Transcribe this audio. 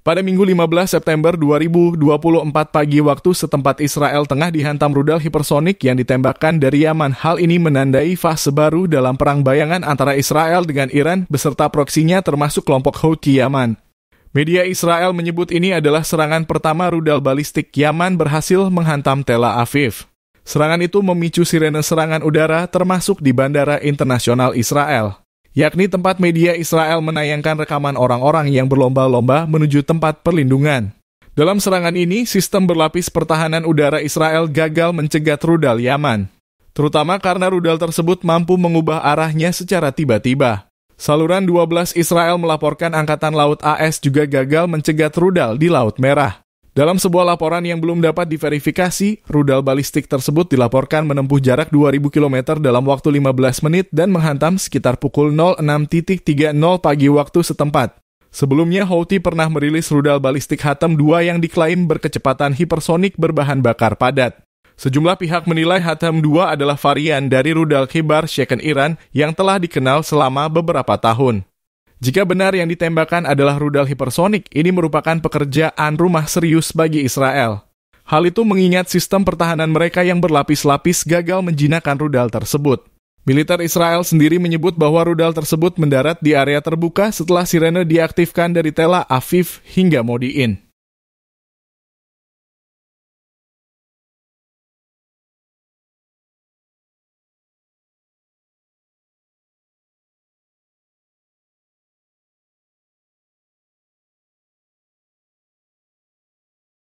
Pada Minggu 15 September 2024 pagi waktu setempat Israel tengah dihantam rudal hipersonik yang ditembakkan dari Yaman. Hal ini menandai fase baru dalam perang bayangan antara Israel dengan Iran beserta proksinya termasuk kelompok Houthi Yaman. Media Israel menyebut ini adalah serangan pertama rudal balistik Yaman berhasil menghantam Tel Aviv. Serangan itu memicu sirene serangan udara termasuk di Bandara Internasional Israel yakni tempat media Israel menayangkan rekaman orang-orang yang berlomba-lomba menuju tempat perlindungan. Dalam serangan ini, sistem berlapis pertahanan udara Israel gagal mencegat rudal Yaman, terutama karena rudal tersebut mampu mengubah arahnya secara tiba-tiba. Saluran 12 Israel melaporkan Angkatan Laut AS juga gagal mencegat rudal di Laut Merah. Dalam sebuah laporan yang belum dapat diverifikasi, rudal balistik tersebut dilaporkan menempuh jarak 2000 km dalam waktu 15 menit dan menghantam sekitar pukul 06.30 pagi waktu setempat. Sebelumnya, Houthi pernah merilis rudal balistik Hatem 2 yang diklaim berkecepatan hipersonik berbahan bakar padat. Sejumlah pihak menilai Hatem 2 adalah varian dari rudal kibar Sheken Iran yang telah dikenal selama beberapa tahun. Jika benar yang ditembakkan adalah rudal hipersonik, ini merupakan pekerjaan rumah serius bagi Israel. Hal itu mengingat sistem pertahanan mereka yang berlapis-lapis gagal menjinakkan rudal tersebut. Militer Israel sendiri menyebut bahwa rudal tersebut mendarat di area terbuka setelah sirene diaktifkan dari Tel Aviv hingga Modi'in.